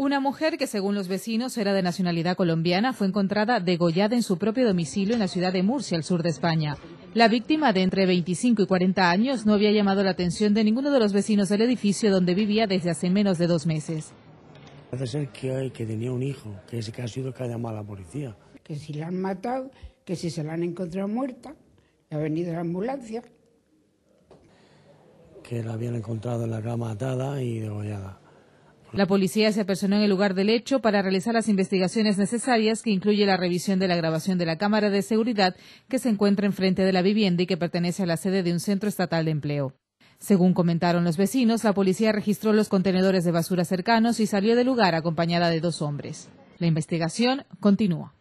Una mujer que, según los vecinos, era de nacionalidad colombiana fue encontrada degollada en su propio domicilio en la ciudad de Murcia, al sur de España. La víctima, de entre 25 y 40 años, no había llamado la atención de ninguno de los vecinos del edificio donde vivía desde hace menos de dos meses. Parece ser que, tenía un hijo, que es que ha sido que ha llamado a la policía. Que si la han matado, que si se la han encontrado muerta, ha venido la ambulancia. Que la habían encontrado en la cama atada y degollada la policía se apersonó en el lugar del hecho para realizar las investigaciones necesarias, que incluye la revisión de la grabación de la cámara de seguridad que se encuentra enfrente de la vivienda y que pertenece a la sede de un centro estatal de empleo. Según comentaron los vecinos, la policía registró los contenedores de basura cercanos y salió del lugar acompañada de dos hombres. La investigación continúa.